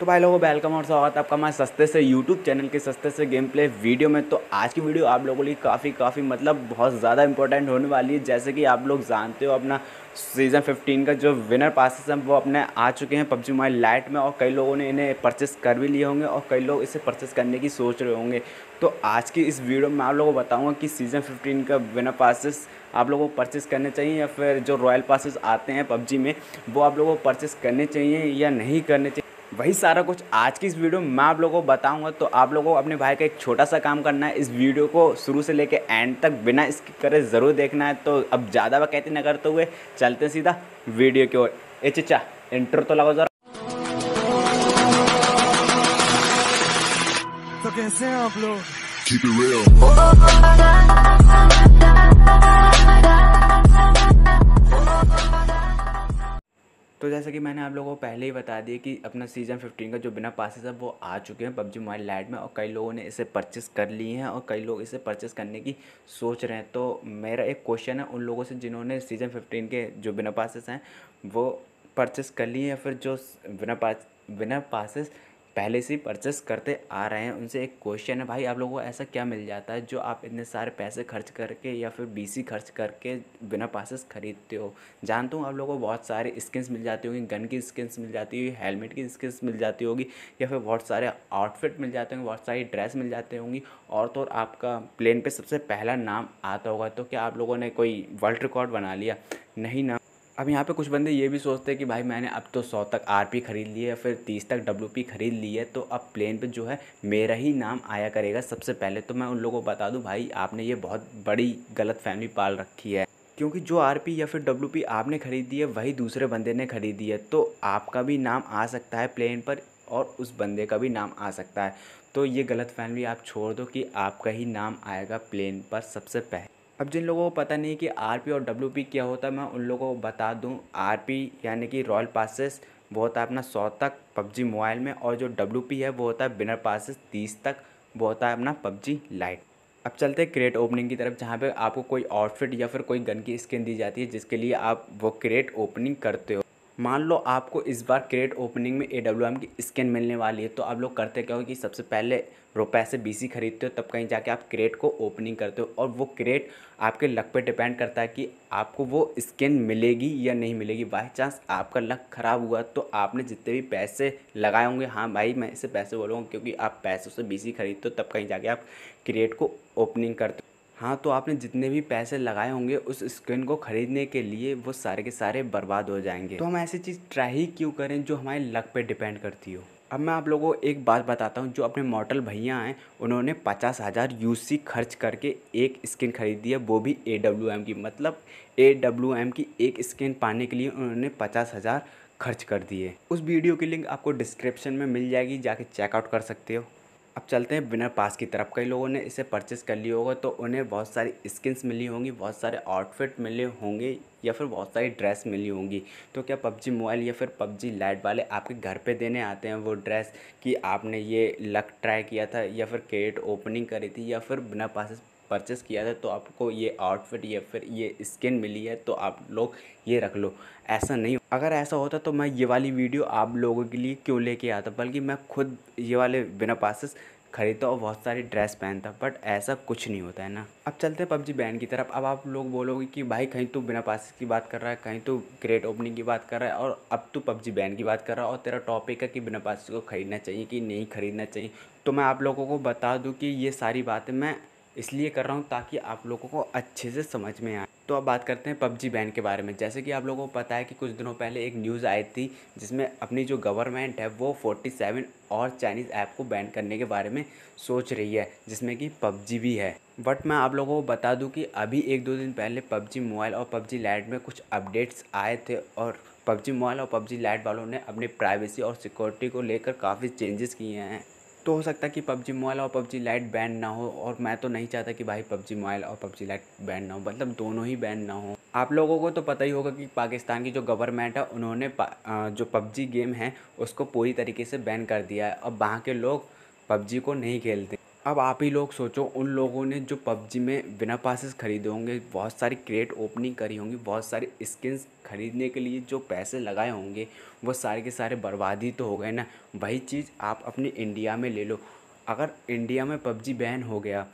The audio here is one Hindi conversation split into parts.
तो भाई लोगों वेलकम और स्वागत आपका हमारे सस्ते से यूट्यूब चैनल के सस्ते से गेम प्ले वीडियो में तो आज की वीडियो आप लोगों के लिए काफ़ी काफ़ी मतलब बहुत ज़्यादा इंपॉर्टेंट होने वाली है जैसे कि आप लोग जानते हो अपना सीज़न 15 का जो विनर पासेस हैं वो अपने आ चुके हैं पबजी मोबाइल लाइट में और कई लोगों ने इन्हें परचेस कर भी लिए होंगे और कई लोग इसे परचेस करने की सोच रहे होंगे तो आज की इस वीडियो में आप लोगों को बताऊँगा कि सीज़न फिफ्टीन का विनर पासेस आप लोगों को परचेस करने चाहिए या फिर जो रॉयल पासेस आते हैं पबजी में वो आप लोगों को परचेस करने चाहिए या नहीं करने चाहिए वही सारा कुछ आज की इस वीडियो में मैं आप लोगों को बताऊंगा तो आप लोगों को अपने भाई का एक छोटा सा काम करना है इस वीडियो को शुरू से लेकर एंड तक बिना स्किप करे ज़रूर देखना है तो अब ज़्यादा वकैती न करते हुए चलते सीधा वीडियो की ओर ए चचा इंटर तो लगाओ ज़रा तो कैसे हैं आप लोग तो जैसा कि मैंने आप लोगों को पहले ही बता दिया कि अपना सीज़न फिफ्टीन का जो बिना पासिस है वो आ चुके हैं पबजी मोबाइल लाइट में और कई लोगों ने इसे परचेस कर लिए हैं और कई लोग इसे परचेस करने की सोच रहे हैं तो मेरा एक क्वेश्चन है उन लोगों से जिन्होंने सीज़न फिफ्टीन के जो बिना पासिस हैं वो परचेस कर लिए या फिर जो बिना पास बिना पासिस पहले से ही परचेस करते आ रहे हैं उनसे एक क्वेश्चन है भाई आप लोगों को ऐसा क्या मिल जाता है जो आप इतने सारे पैसे खर्च करके या फिर बीसी खर्च करके बिना पासेस खरीदते हो जानता हूँ आप लोगों को बहुत सारे स्किन्स मिल जाती होंगी गन की स्किन्स मिल जाती होगी हेलमेट की स्किन्स मिल जाती होगी या फिर बहुत सारे आउटफिट मिल जाते होंगे बहुत सारी ड्रेस मिल जाती होंगी और तो और आपका प्लेन पर सबसे पहला नाम आता होगा तो क्या आप लोगों ने कोई वर्ल्ड रिकॉर्ड बना लिया नहीं ना अब यहाँ पे कुछ बंदे ये भी सोचते हैं कि भाई मैंने अब तो सौ तक आर पी ख़रीद ली है फिर तीस तक डब्ल्यू पी ख़रीद ली है तो अब प्लेन पे जो है मेरा ही नाम आया करेगा सबसे पहले तो मैं उन लोगों को बता दूँ भाई आपने ये बहुत बड़ी गलत फैमिली पाल रखी है क्योंकि जो आर या फिर डब्ल्यू आपने ख़रीदी है वही दूसरे बंदे ने ख़रीदी है तो आपका भी नाम आ सकता है प्लेन पर और उस बंदे का भी नाम आ सकता है तो ये गलत फैमिली आप छोड़ दो कि आपका ही नाम आएगा प्लेन पर सबसे पहले अब जिन लोगों को पता नहीं कि आरपी और डब्ल्यू क्या होता है मैं उन लोगों को बता दूं आरपी यानी कि रॉयल पासेस वो होता है अपना सौ तक पबजी मोबाइल में और जो डब्ल्यू है वो होता है बिनर पासेस तीस तक वो होता है अपना पबजी लाइट अब चलते हैं क्रेट ओपनिंग की तरफ जहाँ पे आपको कोई आउटफिट या फिर कोई गन की स्किन दी जाती है जिसके लिए आप वो क्रेट ओपनिंग करते हो मान लो आपको इस बार क्रेडिट ओपनिंग में ए की स्कैन मिलने वाली है तो आप लोग करते क्या हो कि सबसे पहले रुपए से बी खरीदते हो तब कहीं जाके आप क्रेट को ओपनिंग करते हो और वो क्रेट आपके लक पे डिपेंड करता है कि आपको वो स्कैन मिलेगी या नहीं मिलेगी बाई चांस आपका लक ख़राब हुआ तो आपने जितने भी पैसे लगाए होंगे हाँ भाई मैं इसे पैसे बोलूँगा क्योंकि आप पैसों से बी खरीदते हो तब कहीं जाके आप क्रेट को ओपनिंग करते हो हाँ तो आपने जितने भी पैसे लगाए होंगे उस स्क्रीन को ख़रीदने के लिए वो सारे के सारे बर्बाद हो जाएंगे तो हम ऐसी चीज़ ट्राई ही क्यों करें जो हमारे लक पे डिपेंड करती हो अब मैं आप लोगों को एक बात बताता हूँ जो अपने मॉडल भैया हैं उन्होंने पचास हज़ार यू खर्च करके एक स्किन खरीदी है वो भी ए की मतलब ए की एक स्किन पाने के लिए उन्होंने पचास हज़ार खर्च कर दिए उस वीडियो की लिंक आपको डिस्क्रिप्शन में मिल जाएगी जाके चेकआउट कर सकते हो अब चलते हैं विनर पास की तरफ कई लोगों ने इसे परचेस कर लिया होगा तो उन्हें बहुत सारी स्किन्स मिली होंगी बहुत सारे आउटफिट मिले होंगे या फिर बहुत सारी ड्रेस मिली होंगी तो क्या पबजी मोबाइल या फिर पबजी लाइट वाले आपके घर पे देने आते हैं वो ड्रेस कि आपने ये लक ट्राई किया था या फिर केट ओपनिंग करी थी या फिर बिना पास परचेस किया था तो आपको ये आउटफिट या फिर ये स्किन मिली है तो आप लोग ये रख लो ऐसा नहीं अगर ऐसा होता तो मैं ये वाली वीडियो आप लोगों के लिए क्यों लेके आता बल्कि मैं खुद ये वाले बिना पासिस खरीदता और बहुत सारी ड्रेस पहनता बट ऐसा कुछ नहीं होता है ना अब चलते हैं पबजी बैन की तरफ अब आप लोग बोलोगे कि भाई कहीं तो बिना पासिस की बात कर रहा है कहीं तो ग्रेट ओपनिंग की बात कर रहा है और अब तो पबजी बैन की बात कर रहा है और तेरा टॉपिक है कि बिना पासिस को खरीदना चाहिए कि नहीं खरीदना चाहिए तो मैं आप लोगों को बता दूँ कि ये सारी बातें मैं इसलिए कर रहा हूँ ताकि आप लोगों को अच्छे से समझ में आए तो अब बात करते हैं पबजी बैन के बारे में जैसे कि आप लोगों को पता है कि कुछ दिनों पहले एक न्यूज़ आई थी जिसमें अपनी जो गवर्नमेंट है वो 47 और चाइनीज़ ऐप को बैन करने के बारे में सोच रही है जिसमें कि पबजी भी है बट मैं आप लोगों को बता दूं कि अभी एक दो दिन पहले पबजी मोबाइल और पबजी लाइट में कुछ अपडेट्स आए थे और पबजी मोबाइल और पबजी लाइट वालों ने अपनी प्राइवेसी और सिक्योरिटी को लेकर काफ़ी चेंजेस किए हैं तो हो सकता है कि पबजी मोबाइल और पबजी लाइट बैन ना हो और मैं तो नहीं चाहता कि भाई पबजी मोबाइल और पबजी लाइट बैन ना हो मतलब दोनों ही बैन ना हो आप लोगों को तो पता ही होगा कि पाकिस्तान की जो गवर्नमेंट है उन्होंने जो पबजी गेम है उसको पूरी तरीके से बैन कर दिया है अब वहाँ के लोग पबजी को नहीं खेलते अब आप ही लोग सोचो उन लोगों ने जो पबजी में बिना पासिस खरीदे होंगे बहुत सारी क्रिएट ओपनिंग करी होंगी बहुत सारे स्किन्स खरीदने के लिए जो पैसे लगाए होंगे वो सारे के सारे बर्बादी तो हो गए ना वही चीज़ आप अपने इंडिया में ले लो अगर इंडिया में पबजी बैन हो गया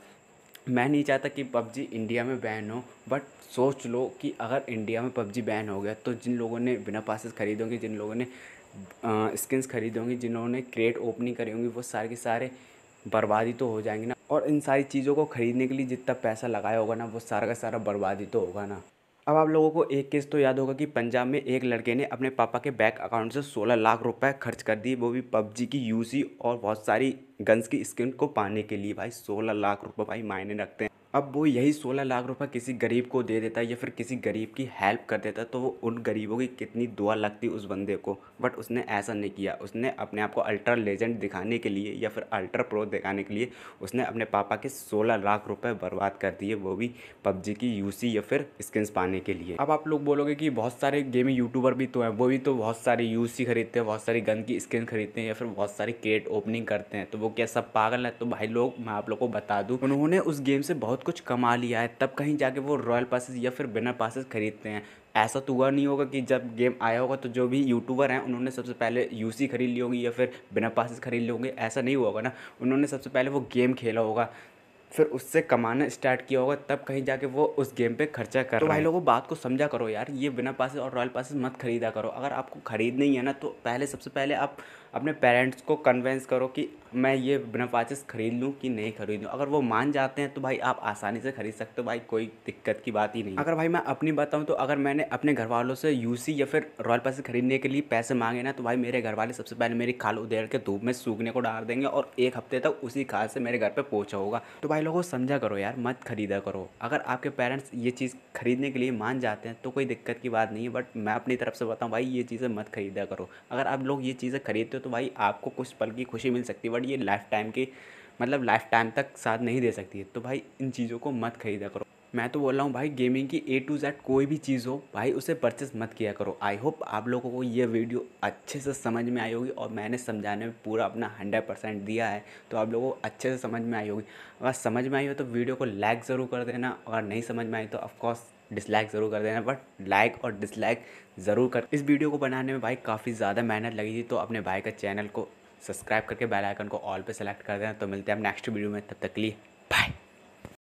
मैं नहीं चाहता कि पबजी इंडिया में बैन हो बट सोच लो कि अगर इंडिया में पबजी बैन हो गया तो जिन लोगों ने बिना पासिस खरीदे होंगे जिन लोगों ने स्किन्स खरीदे होंगे जिन लोगों ने क्रिएट ओपनिंग करी होंगी वो सारे के सारे बर्बादी तो हो जाएंगी ना और इन सारी चीज़ों को ख़रीदने के लिए जितना पैसा लगाया होगा ना वो सारा का सारा बर्बादी तो होगा ना अब आप लोगों को एक केस तो याद होगा कि पंजाब में एक लड़के ने अपने पापा के बैंक अकाउंट से 16 लाख रुपए खर्च कर दिए वो भी पबजी की यूसी और बहुत सारी गन्स की स्किन को पाने के लिए भाई 16 लाख रुपए भाई मायने रखते हैं अब वो यही सोलह लाख रुपए किसी गरीब को दे देता या फिर किसी गरीब की हेल्प कर देता तो वो उन गरीबों की कितनी दुआ लगती उस बंदे को बट उसने ऐसा नहीं किया उसने अपने आप को अल्ट्रा लेजेंड दिखाने के लिए या फिर अल्ट्रा प्रो दिखाने के लिए उसने अपने पापा के सोलह लाख रुपए बर्बाद कर दिए वो भी पबजी की यू या फिर स्किन्स पाने के लिए अब आप लोग बोलोगे कि बहुत सारे गेमिंग यूट्यूबर भी तो हैं वो भी तो बहुत सारे यू खरीदते हैं बहुत सारी गन की स्किन खरीदते हैं या फिर बहुत सारी केट ओपनिंग करते हैं तो वो क्या सब पागल है तो भाई लोग मैं आप लोग को बता दूँ उन्होंने उस गेम से बहुत बहुत कुछ कमा लिया है तब कहीं जाके वो रॉयल पासेस या फिर बिना पासेस खरीदते हैं ऐसा तो हुआ नहीं होगा कि जब गेम आया होगा तो जो भी यूट्यूबर हैं उन्होंने सबसे पहले यूसी खरीद ली होगी या फिर बिना पासेस खरीद ली होंगे ऐसा नहीं हुआ होगा ना उन्होंने सबसे पहले वो गेम खेला होगा फिर उससे कमाना स्टार्ट किया होगा तब कहीं जाके वो उस गेम पे खर्चा कर तो भाई लोगों बात को समझा करो यार ये बिना पासेस और रॉयल पासेस मत खरीदा करो अगर आपको खरीदनी है ना तो पहले सबसे पहले आप अपने पेरेंट्स को कन्वेंस करो कि मैं ये बिना पाचिस ख़रीद लूँ कि नहीं खरीदूँ अगर वो मान जाते हैं तो भाई आप आसानी से ख़रीद सकते हो भाई कोई दिक्कत की बात ही नहीं अगर भाई मैं अपनी बताऊँ तो अगर मैंने अपने घर वालों से यूसी या फिर रॉयल पैसे खरीदने के लिए पैसे मांगे ना तो भाई मेरे घर वाले सबसे पहले मेरी खाल उधेड़ के धूप में सूखने को डाल देंगे और एक हफ्ते तक उसी खाल से मेरे घर पर पहुँचा होगा तो भाई लोगों समझा करो यार मत खरीदा करो अगर आपके पेरेंट्स ये चीज़ खरीदने के लिए मान जाते हैं तो कोई दिक्कत की बात नहीं है बट मैं अपनी तरफ से बताऊँ भाई ये चीज़ें मत खरीदा करो अगर आप लोग ये चीज़ें खरीदते हो तो तो भाई आपको कुछ पल की खुशी मिल सकती है बट ये लाइफ टाइम की मतलब लाइफ टाइम तक साथ नहीं दे सकती है तो भाई इन चीज़ों को मत खरीदा करो मैं तो बोल रहा हूँ भाई गेमिंग की ए टू जेड कोई भी चीज़ हो भाई उसे परचेस मत किया करो आई होप आप लोगों को ये वीडियो अच्छे से समझ में आई होगी और मैंने समझाने में पूरा अपना हंड्रेड परसेंट दिया है तो आप लोगों को अच्छे से समझ में आई होगी अगर समझ में आई हो तो वीडियो को लाइक ज़रूर कर देना अगर नहीं समझ में आई तो ऑफकोर्स डिसलाइक ज़रूर कर देना बट लाइक और डिसलाइक ज़रूर कर इस वीडियो को बनाने में भाई काफ़ी ज़्यादा मेहनत लगी थी तो अपने भाई का चैनल को सब्सक्राइब करके बेल आइकन को ऑल पे सेलेक्ट कर देना तो मिलते हैं नेक्स्ट वीडियो में तब तक लिए बाय